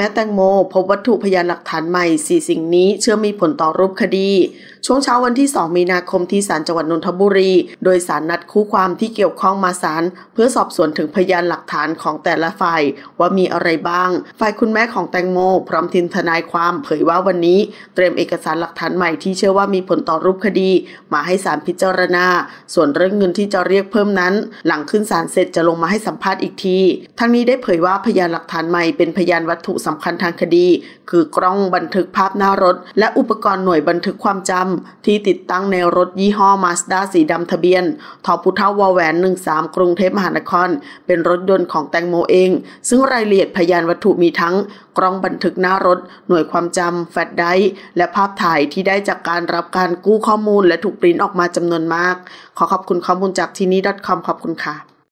แม้แตงโมพบวัตถุพยานหลักฐานใหม่ 4 สิ่งนี้เชื่อมีผลต่อรูปคดี ช่วงเช้าวันที่ 2 มีนาคมที่ศาลจังหวัดนนทบุรี โดยสารนัดคู่ความที่เกี่ยวข้องมาศาลเพื่อสอบสวนถึงพยานหลักฐานของแต่ละฝ่ายว่ามีอะไรบ้าง ฝ่ายคุณแม่ของแตงโม พร้อมทีมทนายความเผยว่าวันนี้ เตรียมเอกสารหลักฐานใหม่ที่เชื่อว่ามีผลต่อรูปคดีมาให้ศาลพิจารณา ส่วนเรื่องเงินที่จะเรียกเพิ่มนั้น หลังขึ้นศาลเสร็จจะลงมาให้สัมภาษณ์อีกทีทั้งนี้ได้เผยว่าพยานหลักฐานใหม่เป็นพยานวัตถุสสำคัญทางคดี คือกล้องบันทึกภาพหน้ารถ และอุปกรณ์หน่วยบันทึกความจำที่ติดตั้งในรถยี่ห้อมาสด้าสีดำทะเบียนทอพุทธาวแหวน13 กรุงเทพมหานคร เป็นรถยนต์ของแตงโมเอง ซึ่งรายละเอียดพยานวัตถุมีทั้งกล้องบันทึกหน้ารถ หน่วยความจำแฟลชไดร์และภาพถ่ายที่ได้จากการรับการกู้ข้อมูลและถูกปริ้นออกมาจำนวนมาก ขอขอบคุณข้อมูลจากทีนีท .com ขอบคุณค่ะ